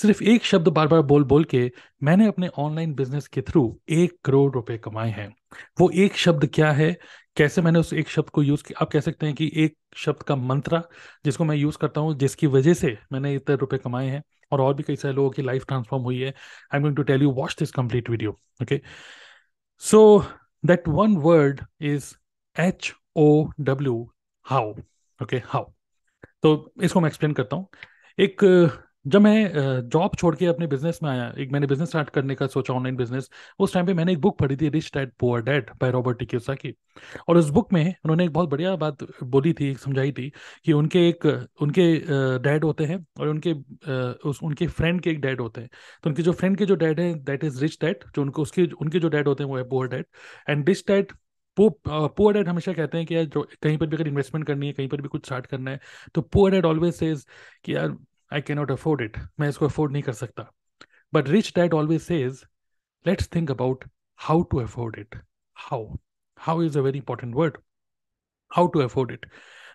सिर्फ एक शब्द बार बार बोल बोल के मैंने अपने ऑनलाइन बिजनेस के थ्रू एक करोड़ रुपए कमाए हैं वो एक शब्द क्या है कैसे मैंने उस एक शब्द को यूज किया आप कह सकते हैं कि एक शब्द का मंत्रा जिसको मैं यूज करता हूँ जिसकी वजह से मैंने इतने रुपए कमाए हैं और और भी कई सारे लोगों की लाइफ ट्रांसफॉर्म हुई है I am going to tell you watch this complete video okay so that one word is H O W how okay how तो इसको मैं एक्सप्लेन करता हूँ एक जब मैं जॉब छोड़ के अपने बिजनेस में आया एक मैंने बिजनेस स्टार्ट करने का सोचा ऑनलाइन बिजनेस उस टाइम पे मैंने एक बुक पढ़ी थी rich dad poor dad by Robert की और उस बुक में उन्होंने एक बहुत बढ़िया बात बोली थी समझाई थी कि उनके एक उनके डैड होते हैं और उनके उस उनके फ्रेंड के एक डैड होते हैं तो उनके जो फ्रेंड के जो डैड है दैट इज रिच डैड जो उनको उसके उनके जो डैड होते हैं वो है poor dad and rich dad poor dad हमेशा कहते हैं कि यार जो कहीं पर भी अगर इन्वेस्टमेंट करनी है कहीं पर भी कुछ स्टार्ट करना है तो पुअर डैड ऑलवेज सेज कि यार I can not afford it मैं इसको अफोर्ड नहीं कर सकता but rich dad always says let's think about how to afford it how how is a very important word how to afford it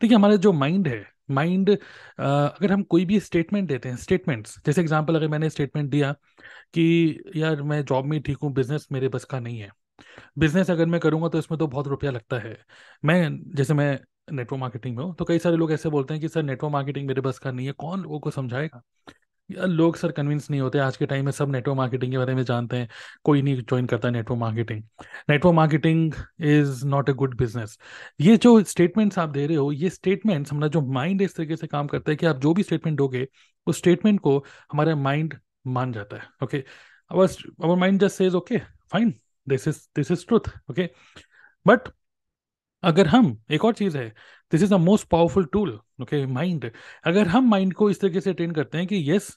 देखिए हमारा जो माइंड है माइंड अगर हम कोई भी स्टेटमेंट देते हैं स्टेटमेंट्स जैसे एग्जांपल अगर मैंने स्टेटमेंट दिया कि यार मैं जॉब में ठीक हूँ बिजनेस मेरे बस का नहीं है बिजनेस अगर मैं करूँगा तो इसमें तो बहुत रुपया लगता है मैं जैसे मैं नेटवर्क मार्केटिंग में हो तो कई सारे लोग ऐसे बोलते हैं कि सर नेटवर्क मार्केटिंग मेरे बस का नहीं है कौन लोगों को समझाएगा हाँ। यार लोग सर कन्विंस नहीं होते आज के टाइम में सब नेटवर्क मार्केटिंग के बारे में जानते हैं कोई नहीं ज्वाइन करता network marketing network marketing is not a good business ये जो स्टेटमेंट्स आप दे रहे हो ये स्टेटमेंट्स हमारा जो माइंड इस तरीके से काम करता है कि आप जो भी स्टेटमेंट दोगे उस स्टेटमेंट को हमारा माइंड मान जाता है okay our our mind just says okay fine this is this is truth okay but अगर हम एक और चीज है this is the most powerful tool okay mind अगर हम माइंड को इस तरीके से ट्रेन करते हैं कि yes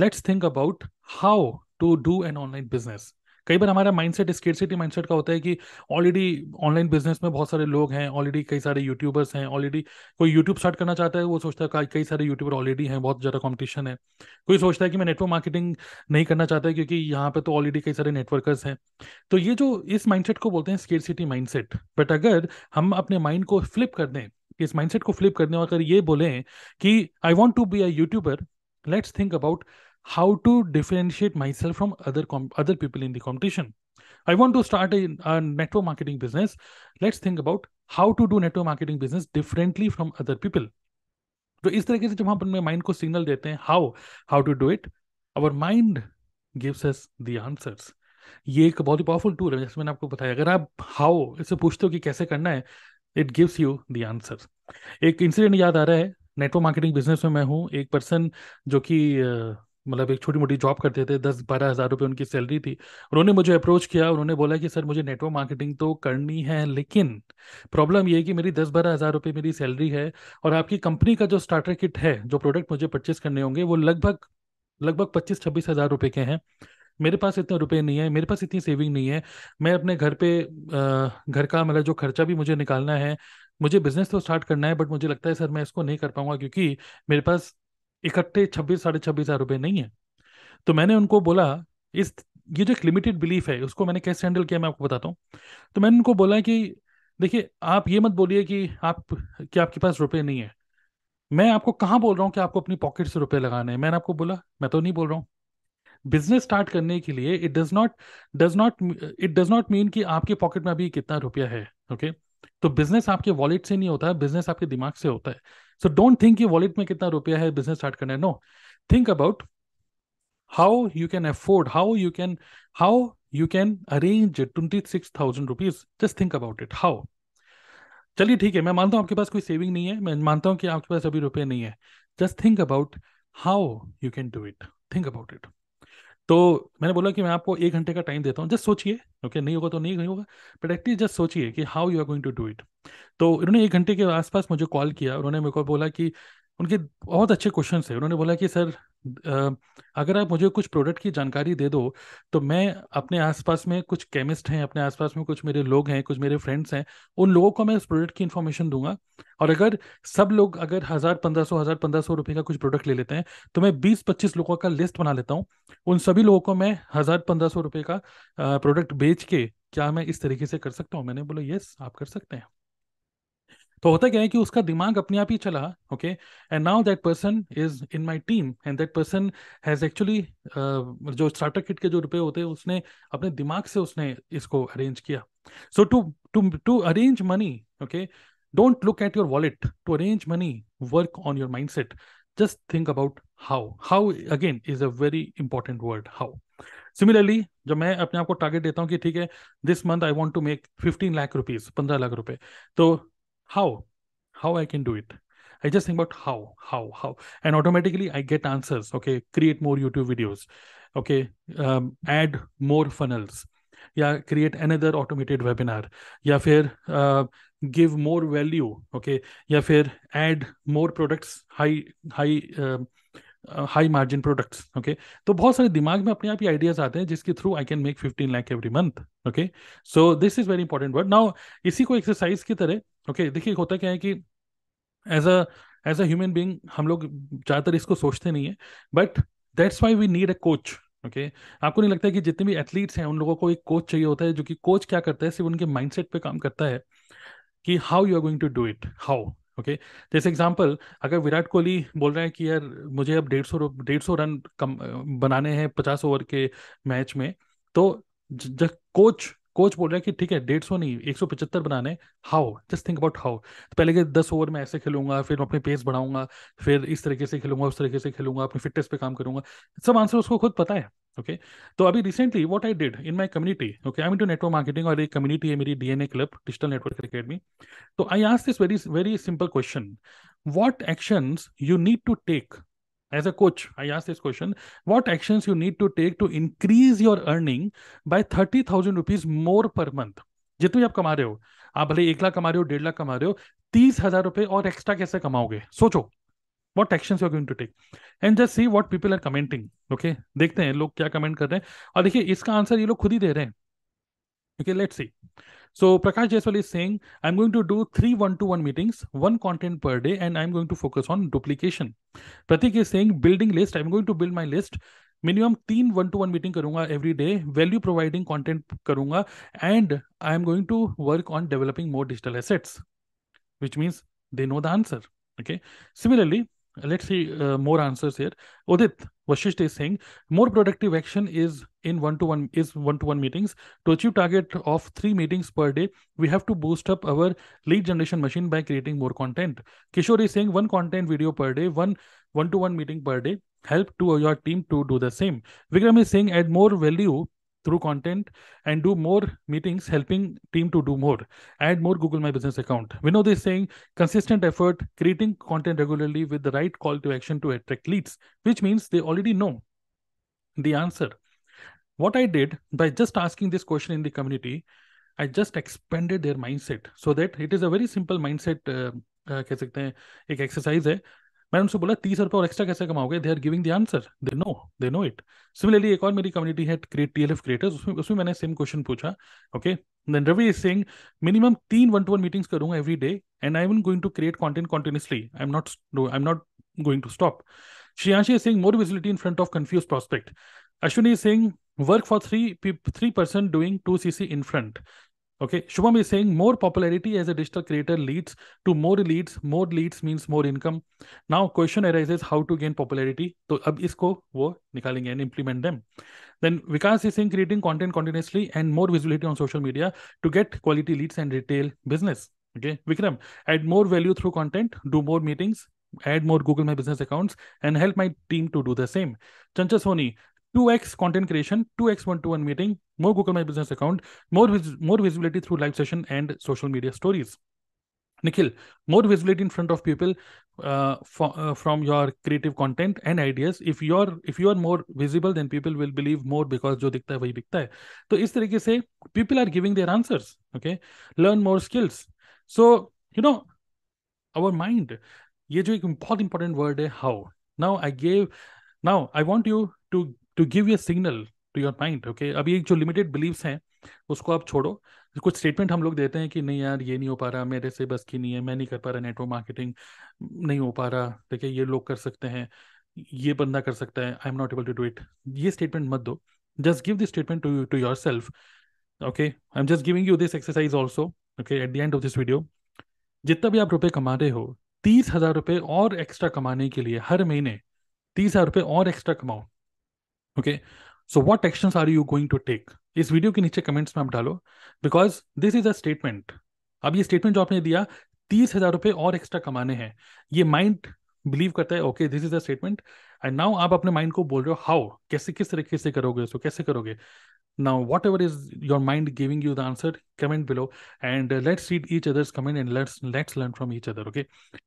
let's think about how to do an online business कई बार हमारा माइंडसेट स्केरसिटी माइंडसेट का होता है कि ऑलरेडी ऑनलाइन बिजनेस में बहुत सारे लोग हैं ऑलरेडी कई सारे यूट्यूबर्स हैं ऑलरेडी कोई यूट्यूब स्टार्ट करना चाहता है वो सोचता है कई सारे यूट्यूबर ऑलरेडी हैं बहुत ज़्यादा कॉम्पिटिशन है कोई सोचता है कि मैं नेटवर्क मार्केटिंग नहीं करना चाहता है क्योंकि यहाँ पर तो ऑलरेडी कई सारे नेटवर्कर्स हैं तो ये जो इस माइंडसेट को बोलते हैं स्केरसिटी माइंडसेट बट अगर हम अपने माइंड को फ्लिप कर दें इस माइंडसेट को फ्लिप करने और अगर ये बोलें कि I want to be a youtuber let's think about how to differentiate myself from other com- other people in the competition i want to start a, a network marketing business let's think about how to do network marketing business differently from other people तो इस तरीके से जब हम अपने mind को signal देते हैं how how to do it our mind gives us the answers ये एक बहुत ही पावरफुल टूल है जैसे मैंने आपको बताया अगर आप हाउ इससे पूछते हो कि कैसे करना है it gives you the answers एक इंसिडेंट याद आ रहा है नेटवर्क मार्केटिंग बिजनेस में मैं हूँ एक पर्सन जो कि मतलब एक छोटी मोटी जॉब करते थे दस बारह हज़ार रुपये उनकी सैलरी थी उन्होंने मुझे अप्रोच किया उन्होंने बोला कि सर मुझे नेटवर्क मार्केटिंग तो करनी है लेकिन प्रॉब्लम ये है कि मेरी दस बारह हज़ार रुपये मेरी सैलरी है और आपकी कंपनी का जो स्टार्टर किट है जो प्रोडक्ट मुझे परचेस करने होंगे वो लगभग लगभग पच्चीस छब्बीस हज़ार रुपये के हैं मेरे पास इतने रुपए नहीं है मेरे पास इतनी सेविंग नहीं है मैं अपने घर पे घर का मतलब जो खर्चा भी मुझे निकालना है मुझे बिजनेस तो स्टार्ट करना है बट मुझे लगता है सर मैं इसको नहीं कर पाऊंगा क्योंकि मेरे पास इकट्ठे छब्बीस साढ़े छब्बीस हजार रुपये नहीं है तो मैंने उनको बोला इस ये जो एक लिमिटेड बिलीफ है उसको मैंने कैसे हैंडल किया मैं आपको बताता हूँ तो मैंने उनको बोला कि देखिए आप ये मत बोलिए कि आप कि आपके पास रुपए नहीं है मैं आपको कहाँ बोल रहा हूँ कि आपको अपनी पॉकेट से रुपए लगाने हैं मैंने आपको बोला मैं तो नहीं बोल रहा हूँ बिजनेस स्टार्ट करने के लिए it does not does not it does not mean कि आपके पॉकेट में अभी कितना रुपया है ओके okay? तो बिजनेस आपके वॉलेट से नहीं होता है बिजनेस आपके दिमाग से होता है सो डोंट थिंक ये वॉलेट में कितना रुपया है बिजनेस स्टार्ट करना है no think about how you can afford how you can how you can arrange twenty six thousand rupees just think about it how चलिए ठीक है मैं मानता हूँ आपके पास कोई सेविंग नहीं है मैं मानता हूँ कि आपके पास अभी रुपये नहीं है just think about how you can do it think about it तो मैंने बोला कि मैं आपको एक घंटे का टाइम देता हूँ जस्ट सोचिए ओके नहीं होगा तो नहीं होगा बट एटलीस्ट जस्ट सोचिए कि how you are going to do it तो इन्होंने एक घंटे के आसपास मुझे कॉल किया उन्होंने मेरे को बोला कि उनके बहुत अच्छे क्वेश्चन है उन्होंने बोला कि सर अगर आप मुझे कुछ प्रोडक्ट की जानकारी दे दो तो मैं अपने आसपास में कुछ केमिस्ट हैं अपने आसपास में कुछ मेरे लोग हैं कुछ मेरे फ्रेंड्स हैं उन लोगों को मैं उस प्रोडक्ट की इन्फॉर्मेशन दूंगा और अगर सब लोग अगर हज़ार पंद्रह सौ हज़ार पंद्रह सौ रुपये का कुछ प्रोडक्ट ले लेते हैं तो मैं बीस पच्चीस लोगों का लिस्ट बना लेता हूँ उन सभी लोगों को मैं हज़ार पंद्रह सौ रुपये का प्रोडक्ट बेच के क्या मैं इस तरीके से कर सकता हूँ मैंने बोला यस आप कर सकते हैं तो होता क्या है कि उसका दिमाग अपने आप ही चला okay and now that person is in my team and that person has actually जो स्टार्टअप किट के जो रुपए होते हैं उसने अपने दिमाग से उसने इसको अरेंज किया so to to to arrange money okay don't look at your wallet to arrange money work on your mindset just think about how how again is a very important word how similarly जब मैं अपने आप को target देता हूँ कि ठीक है this month I want to make fifteen lakh rupees पंद्रह लाख रुपए तो how how i can do it i just think about how how how and automatically i get answers okay create more youtube videos okay um, add more funnels yeah या create another automated webinar या फिर give more value okay या फिर add more products high high high margin products okay तो बहुत सारे दिमाग में अपने आप ही आइडियाज आते हैं जिसके through I can make fifteen lakh every month okay so this is very important word now इसी को एक्सरसाइज की तरह ओके देखिए होता क्या है कि as a as a human being हम लोग ज़्यादातर इसको सोचते नहीं है but that's why we need a coach okay आपको नहीं लगता है कि जितने भी एथलीट्स हैं उन लोगों को एक कोच चाहिए होता है जो कि कोच क्या करता है सिर्फ उनके माइंडसेट पे काम करता है कि how you are going to do it how okay जैसे एग्जांपल अगर विराट कोहली बोल रहा है कि यार मुझे अब डेढ़ सौ डेढ़ सौ रन कम बनाने हैं पचास ओवर के मैच में तो जब कोच कोच बोल रहा है कि ठीक है डेढ़ सौ नहीं एक सौ पचहत्तर बनाने how just think about how तो पहले के दस ओवर में ऐसे खेलूंगा फिर अपने पेस बढ़ाऊंगा फिर इस तरीके से खेलूंगा उस तरीके से खेलूंगा अपनी फिटनेस पे काम करूंगा सब आंसर उसको खुद पता है ओके तो अभी recently what I did in my community okay I mean to network marketing और एक कम्युनिटी है मेरी DNA club digital network academy तो I ask this very very simple question what action you need to take as a coach i asked this question what actions you need to take to increase your earning by 30000 rupees more per month जितने आप कमा रहे हो आप भले एक लाख कमा रहे हो डेढ़ लाख कमा रहे हो तीस हजार रुपए और एक्स्ट्रा कैसे कमाओगे सोचो what action you going to take and just see what people are commenting okay देखते हैं लोग क्या कमेंट कर रहे हैं और देखिए इसका आंसर ये लोग खुद ही दे रहे हैं okay let's see So Prakash Jaiswal is saying, I'm going to do three one-to-one meetings, one content per day, and I'm going to focus on duplication. Pratik is saying, building list. I'm going to build my list. Minimum three one-to-one meeting. करूंगा every day. Value providing content karunga, करूंगा I'm going to work on developing more digital assets, which means they know the answer okay similarly Let's see uh, more answers here. Odit Vashisht is saying more productive action is in one to one is one to one meetings. To achieve target of three meetings per day, we have to boost up our lead generation machine by creating more content. Kishore is saying one content video per day, one one to one meeting per day. Help to your team to do the same. Vikram is saying add more value through content and do more meetings helping team to do more add more google my business account We know this saying consistent effort creating content regularly with the right call to action to attract leads which means they already know the answer what i did by just asking this question in the community i just expanded their mindset so that it is a very simple mindset uh, uh, कह मैंने उनसे बोला तीस रुपये और extra कैसे कमाओगे they are giving the answer they know they know it similarly एक और मेरी कम्युनिटी है create T L F creators उसमें उसमें मैंने सेम क्वेश्चन पूछा okay then Ravi is Singh minimum तीन वन टू वन मीटिंग्स करूंगा every day and I am going to create content continuously I am not I am not going to stop Shriyanshi Singh more visibility in front of confuse prospect Ashwini Singh work for three three three doing to see see in front Okay, Shubham is saying more popularity as a digital creator leads to more leads. More leads means more income. Now question arises how to gain popularity. So ab isko wo nikalenge and implement them. Then Vikas is saying creating content continuously and more visibility on social media to get quality leads and retail business. Okay, Vikram, add more value through content, do more meetings, add more Google My Business accounts, and help my team to do the same. Chancha Sony, 2x content creation, 2x one-to-one meeting, more Google My Business account, more, vis- more visibility through live session and social media stories. Nikhil, more visibility in front of people uh, for, uh, from your creative content and ideas. If you are if you are more visible, then people will believe more because जो दिखता है वही बिकता है. तो इस तरीके से people are giving their answers. Okay, learn more skills. So you know our mind. ये जो एक बहुत important word है how. Now I gave. Now I want you to to give you a signal to your mind okay अभी जो limited beliefs हैं उसको आप छोड़ो कुछ स्टेटमेंट हम लोग देते हैं कि नहीं यार ये नहीं हो पा रहा मेरे से बस की नहीं है मैं नहीं कर पा रहा नेटवर्क मार्केटिंग नहीं हो पा रहा देखिए ये लोग कर सकते हैं ये बंदा कर सकता है I am not able to do it ये स्टेटमेंट मत दो just give this statement to to yourself okay I am just giving you this exercise also okay at the end of this video जितना भी आप रुपये कमा रहे हो तीस हजार रुपये और एक्स्ट्रा कमाने के लिए हर महीने तीस हजार रुपये और एक्स्ट्रा कमाओ okay okay? So what action are you going to take इस वीडियो के नीचे कमेंट्स में आप डालो because this is a statement अब ये स्टेटमेंट जो आपने दिया तीस हजार रुपए और एक्स्ट्रा कमाने हैं ये माइंड बिलीव करता है okay this is a statement and now आप अपने माइंड को बोल रहे हो हाउ कैसे किस तरीके से करोगे इसको कैसे करोगे now whatever is your mind giving you the answer comment below and let's read each others comment and let's let's learn from each other okay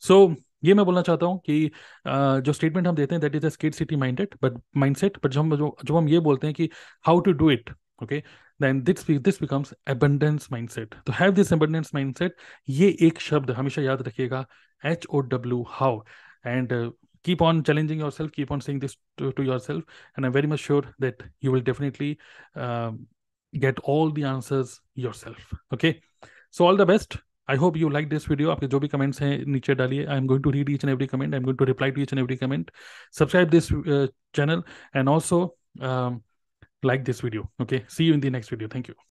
so ये मैं बोलना चाहता हूँ कि आ, जो स्टेटमेंट हम देते हैं that is a scarcity minded but mindset but जो हम जो, जो हम ये बोलते हैं कि how to do it okay then this this becomes abundance mindset तो हैव दिस एबंडेंस माइंडसेट ये एक शब्द हमेशा याद रखिएगा H O W how and keep on challenging yourself keep on saying this to, to yourself and i'm very much sure that you will definitely uh, get all the answers yourself okay so all the best I hope you like this video आपके जो भी comments हैं नीचे डालिए I am going to read each and every comment I am going to reply to each and every comment subscribe this channel and also like this video okay see you in the next video thank you